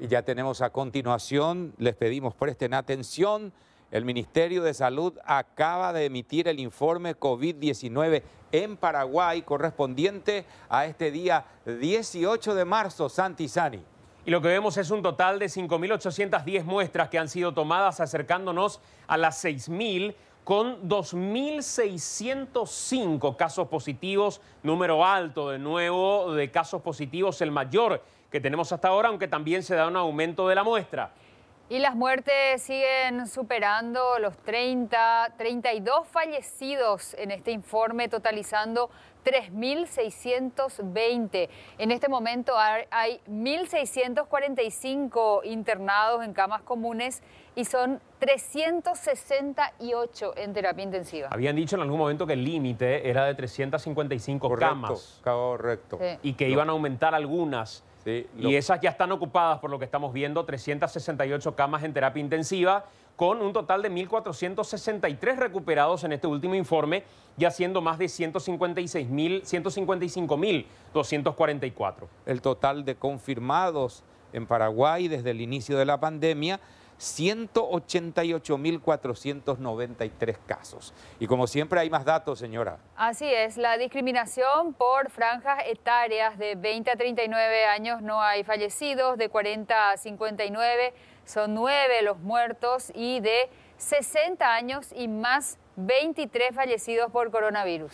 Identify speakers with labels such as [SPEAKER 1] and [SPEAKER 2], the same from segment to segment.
[SPEAKER 1] Y ya tenemos a continuación, les pedimos presten atención, el Ministerio de Salud acaba de emitir el informe COVID-19 en Paraguay
[SPEAKER 2] correspondiente a este día 18 de marzo, Santi Sani. Y lo que vemos es un total de 5.810 muestras que han sido tomadas acercándonos a las 6.000 con 2.605 casos positivos, número alto de nuevo de casos positivos, el mayor que tenemos hasta ahora, aunque también se da un aumento de la muestra.
[SPEAKER 3] Y las muertes siguen superando los 30, 32 fallecidos en este informe, totalizando 3.620. En este momento hay 1.645 internados en camas comunes y son 368 en terapia intensiva.
[SPEAKER 2] Habían dicho en algún momento que el límite era de 355 camas. Correcto. Y que iban a aumentar algunas. Y esas ya están ocupadas por lo que estamos viendo, 368 camas en terapia intensiva, con un total de 1.463 recuperados en este último informe, ya siendo más de 155.244. El total de confirmados en
[SPEAKER 1] Paraguay desde el inicio de la pandemia 188.493 casos. Y como siempre hay más datos, señora.
[SPEAKER 3] Así es, la discriminación por franjas etarias de 20 a 39 años no hay fallecidos, de 40 a 59 son 9 los muertos y de 60 años y más 23 fallecidos por coronavirus.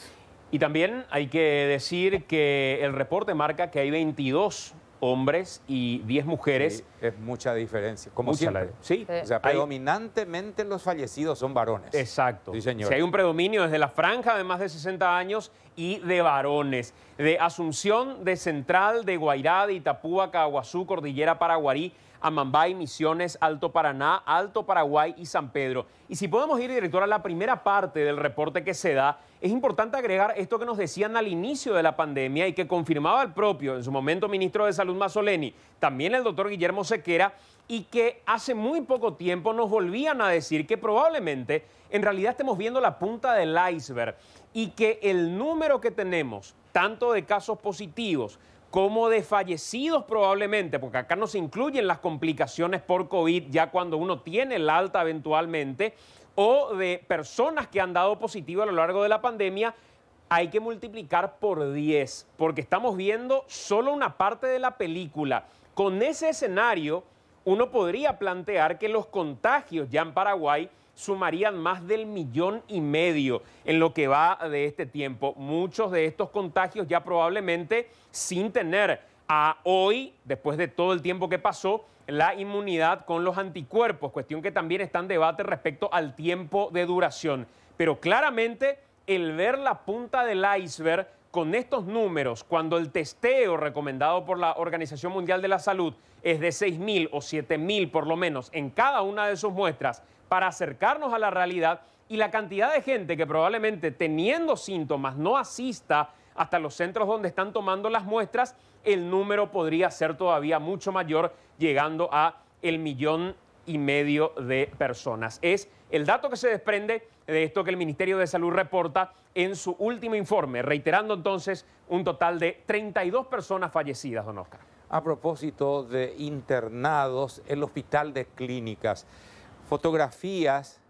[SPEAKER 2] Y también hay que decir que el reporte marca que hay 22 hombres y 10 mujeres.
[SPEAKER 1] es mucha diferencia. Como siempre. sí. O sea, predominantemente los fallecidos son varones. Exacto. Sí, señor. Si hay un
[SPEAKER 2] predominio desde la franja de más de 60 años y de varones. De Asunción, de Central, de Guairá, de Itapúa, Caguazú, Cordillera Paraguarí Amambay, Misiones, Alto Paraná, Alto Paraguay y San Pedro. Y si podemos ir, director, a la primera parte del reporte que se da, es importante agregar esto que nos decían al inicio de la pandemia y que confirmaba el propio, en su momento, ministro de Salud Mazzoleni, también el doctor Guillermo Sequera, y que hace muy poco tiempo nos volvían a decir que probablemente en realidad estemos viendo la punta del iceberg y que el número que tenemos, tanto de casos positivos, como de fallecidos probablemente, porque acá no se incluyen las complicaciones por COVID ya cuando uno tiene el alta eventualmente, o de personas que han dado positivo a lo largo de la pandemia, hay que multiplicar por 10, porque estamos viendo solo una parte de la película. Con ese escenario, uno podría plantear que los contagios ya en Paraguay sumarían más del millón y medio en lo que va de este tiempo. Muchos de estos contagios ya probablemente sin tener a hoy, después de todo el tiempo que pasó, la inmunidad con los anticuerpos, cuestión que también está en debate respecto al tiempo de duración. Pero claramente el ver la punta del iceberg con estos números, cuando el testeo recomendado por la Organización Mundial de la Salud es de 6.000 o 7.000 por lo menos en cada una de sus muestras, para acercarnos a la realidad y la cantidad de gente que probablemente teniendo síntomas no asista hasta los centros donde están tomando las muestras, el número podría ser todavía mucho mayor, llegando a el millón y medio de personas. Es el dato que se desprende de esto que el Ministerio de Salud reporta en su último informe, reiterando entonces un total de 32 personas fallecidas, don Oscar.
[SPEAKER 1] A propósito de internados, el hospital de clínicas, fotografías.